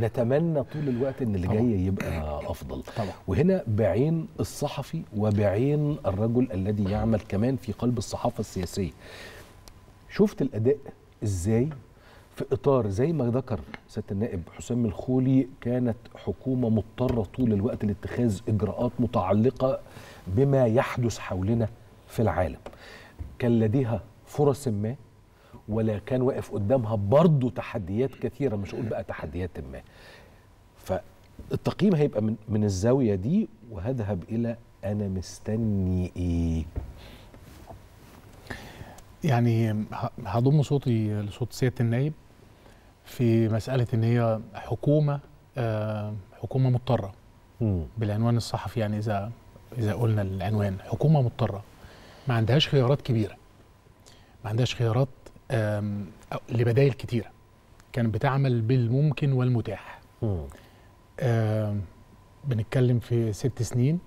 نتمنى طول الوقت ان اللي جاي يبقى افضل طبعا. وهنا بعين الصحفي وبعين الرجل الذي يعمل كمان في قلب الصحافه السياسيه شفت الاداء ازاي في اطار زي ما ذكر سياده النائب حسام الخولي كانت حكومه مضطره طول الوقت لاتخاذ اجراءات متعلقه بما يحدث حولنا في العالم كان لديها فرص ما ولا كان واقف قدامها برضه تحديات كثيره مش هقول بقى تحديات ما فالتقييم هيبقى من, من الزاويه دي وهذهب الى انا مستني ايه يعني هضم صوتي لصوت سياده النايب في مساله ان هي حكومه آه، حكومه مضطره بالعنوان الصحفي يعني اذا اذا قلنا العنوان حكومه مضطره ما عندهاش خيارات كبيره ما عندهاش خيارات لبدائل كتيرة كانت بتعمل بالممكن والمتاح بنتكلم في ست سنين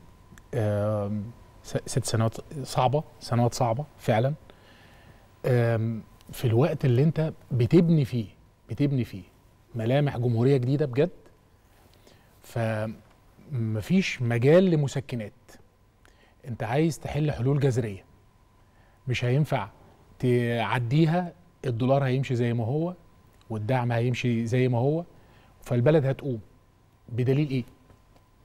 ست سنوات صعبة سنوات صعبة فعلا في الوقت اللي انت بتبني فيه بتبني فيه ملامح جمهورية جديدة بجد فمفيش مجال لمسكنات انت عايز تحل حلول جذرية مش هينفع تعديها الدولار هيمشي زي ما هو والدعم هيمشي زي ما هو فالبلد هتقوم بدليل ايه؟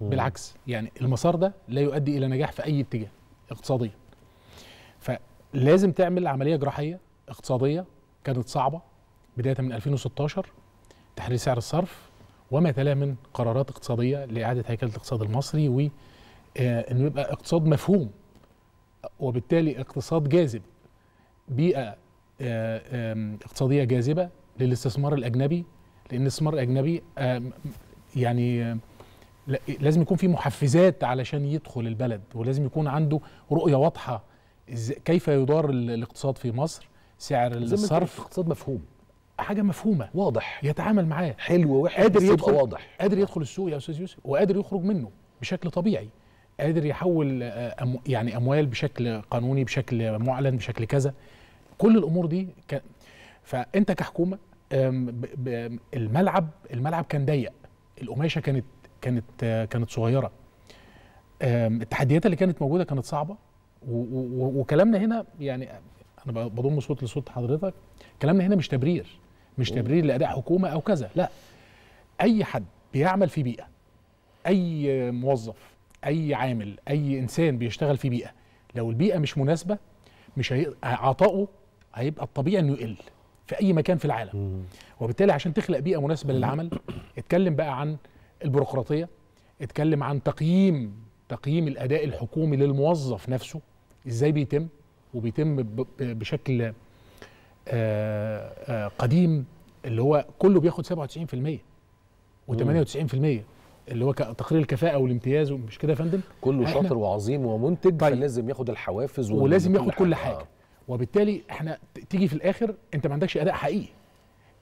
مم. بالعكس يعني المسار ده لا يؤدي الى نجاح في اي اتجاه اقتصاديا فلازم تعمل عمليه جراحيه اقتصاديه كانت صعبه بدايه من 2016 تحرير سعر الصرف وما تلاه من قرارات اقتصاديه لاعاده هيكله الاقتصاد المصري و آه، يبقى اقتصاد مفهوم وبالتالي اقتصاد جاذب بيئه آه، اقتصاديه جاذبه للاستثمار الاجنبي لان الاستثمار الاجنبي يعني لازم يكون في محفزات علشان يدخل البلد ولازم يكون عنده رؤيه واضحه كيف يدار الاقتصاد في مصر سعر الصرف اقتصاد مفهوم حاجه مفهومه واضح يتعامل معاه حلو ووحش قادر يدخل واضح قادر يدخل السوق يا استاذ يوسف وقادر يخرج منه بشكل طبيعي قادر يحول آه، يعني اموال بشكل قانوني بشكل معلن بشكل كذا كل الامور دي كان فانت كحكومه الملعب الملعب كان ضيق القماشه كانت كانت آه، كانت صغيره التحديات اللي كانت موجوده كانت صعبه وكلامنا هنا يعني انا بضم صوت لصوت حضرتك كلامنا هنا مش تبرير مش تبرير لاداء حكومه او كذا لا اي حد بيعمل في بيئه اي موظف اي عامل اي انسان بيشتغل في بيئه لو البيئه مش مناسبه مش هي... عطائه هيبقى الطبيعي انه يقل في اي مكان في العالم وبالتالي عشان تخلق بيئه مناسبه للعمل اتكلم بقى عن البيروقراطيه اتكلم عن تقييم تقييم الاداء الحكومي للموظف نفسه ازاي بيتم وبيتم بشكل آه، آه، قديم اللي هو كله بياخد 97% و98% اللي هو تقرير الكفاءه والامتياز ومش كده يا فندم كله شاطر وعظيم ومنتج طيب. فلازم ياخد الحوافز ولازم ياخد كل حاجه وبالتالي احنا تيجي في الاخر انت ما عندكش اداء حقيقي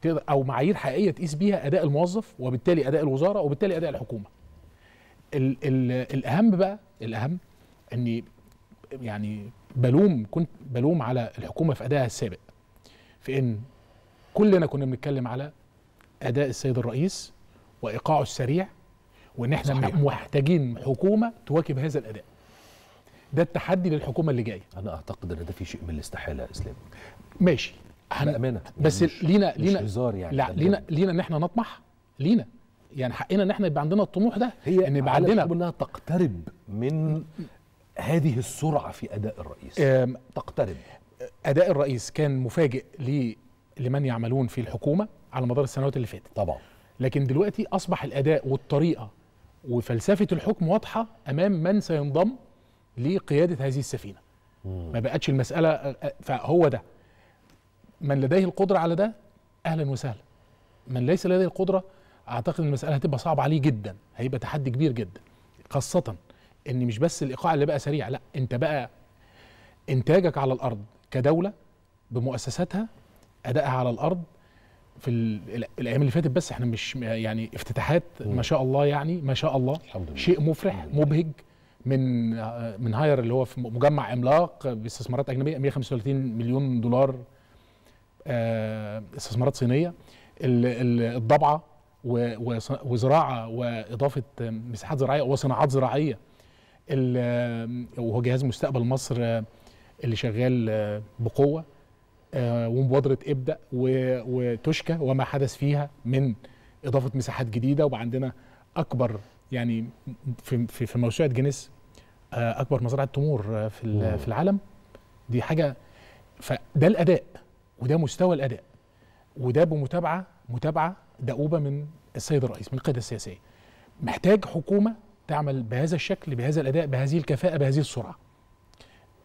او معايير حقيقيه تقيس بيها اداء الموظف وبالتالي اداء الوزاره وبالتالي اداء الحكومه الـ الـ الاهم بقى الاهم اني يعني بلوم كنت بلوم على الحكومه في ادائها السابق في ان كلنا كنا بنتكلم على اداء السيد الرئيس وايقاعه السريع وان احنا محتاجين حكومه تواكب هذا الاداء ده التحدي للحكومه اللي جايه انا اعتقد ان ده في شيء من الاستحاله يا اسلام ماشي هن... بامانه يعني بس مش لينا لينا مش هزار يعني لا لينا لينا ان احنا نطمح لينا يعني حقنا ان احنا يبقى عندنا الطموح ده هي ان يبقى عندنا انها تقترب من هذه السرعه في اداء الرئيس أم... تقترب اداء الرئيس كان مفاجئ ل لمن يعملون في الحكومه على مدار السنوات اللي فاتت طبعا لكن دلوقتي اصبح الاداء والطريقه وفلسفه الحكم واضحه امام من سينضم لقياده هذه السفينه مم. ما بقتش المساله فهو ده من لديه القدره على ده اهلا وسهلا من ليس لديه القدره اعتقد ان المساله هتبقى صعبه عليه جدا هيبقى تحدي كبير جدا خاصه ان مش بس الايقاع اللي بقى سريع لا انت بقى انتاجك على الارض كدوله بمؤسساتها ادائها على الارض في الايام اللي فاتت بس احنا مش يعني افتتاحات ما شاء الله يعني ما شاء الله شيء مفرح مبهج من من هاير اللي هو في مجمع عملاق باستثمارات اجنبيه 135 مليون دولار آه، استثمارات صينيه الضبعه وزراعه واضافه مساحات زراعيه وصناعات زراعيه وهو جهاز مستقبل مصر آه، اللي شغال آه، بقوه ومبادره ابدا وتشكى وما حدث فيها من اضافه مساحات جديده وعندنا اكبر يعني في في موسوعه جينيس آه، اكبر مزرعه تمور آه، في في العالم دي حاجه فده الاداء وده مستوى الاداء وده بمتابعه متابعه دؤوبه من السيد الرئيس من القياده السياسيه محتاج حكومه تعمل بهذا الشكل بهذا الاداء بهذه الكفاءه بهذه السرعه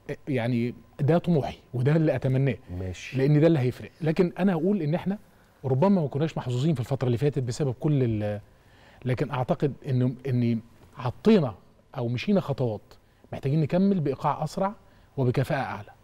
آه، يعني ده طموحي وده اللي اتمناه ماشي لان ده اللي هيفرق لكن انا هقول ان احنا ربما ما كناش محظوظين في الفتره اللي فاتت بسبب كل لكن اعتقد ان ان عطينا او مشينا خطوات محتاجين نكمل بايقاع اسرع وبكفاءه اعلى